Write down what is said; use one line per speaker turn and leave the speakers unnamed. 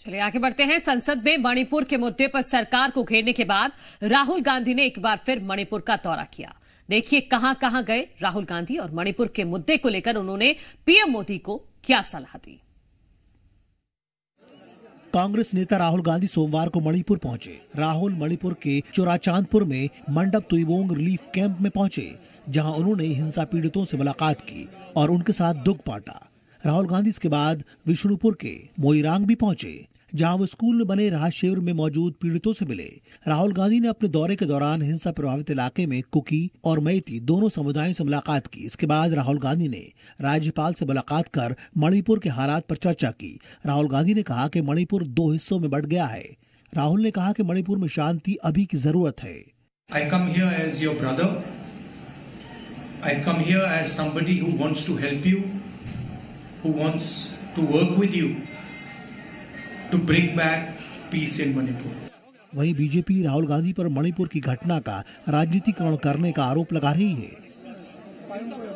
चलिए आगे बढ़ते हैं संसद में मणिपुर के मुद्दे पर सरकार को घेरने के बाद राहुल गांधी ने एक बार फिर मणिपुर का दौरा किया देखिए कहां कहां गए राहुल गांधी और मणिपुर के मुद्दे को लेकर उन्होंने पीएम मोदी को क्या सलाह दी
कांग्रेस नेता राहुल गांधी सोमवार को मणिपुर पहुंचे राहुल मणिपुर के चोराचांदपुर में मंडप तुईबोंग रिलीफ कैंप में पहुंचे जहां उन्होंने हिंसा पीड़ितों से मुलाकात की और उनके साथ दुख बांटा राहुल गांधी इसके बाद विष्णुपुर के मोईरांग भी पहुंचे जहां वो स्कूल में बने राहत शिविर में मौजूद पीड़ितों से मिले राहुल गांधी ने अपने दौरे के दौरान हिंसा प्रभावित इलाके में कुकी और मैती दोनों समुदायों से मुलाकात की इसके बाद राहुल गांधी ने राज्यपाल से मुलाकात कर मणिपुर के हालात पर चर्चा की राहुल गांधी ने कहा कि मणिपुर दो हिस्सों में बढ़ गया है राहुल ने कहा कि मणिपुर में शांति अभी की जरूरत है
I come here as your brother I come here as somebody who wants to help you who wants to work with you to bring back peace in Manipur.
वहीं बीजेपी राहुल गांधी पर मणिपुर की घटना का राजनीतिकरण करने का आरोप लगा रही
है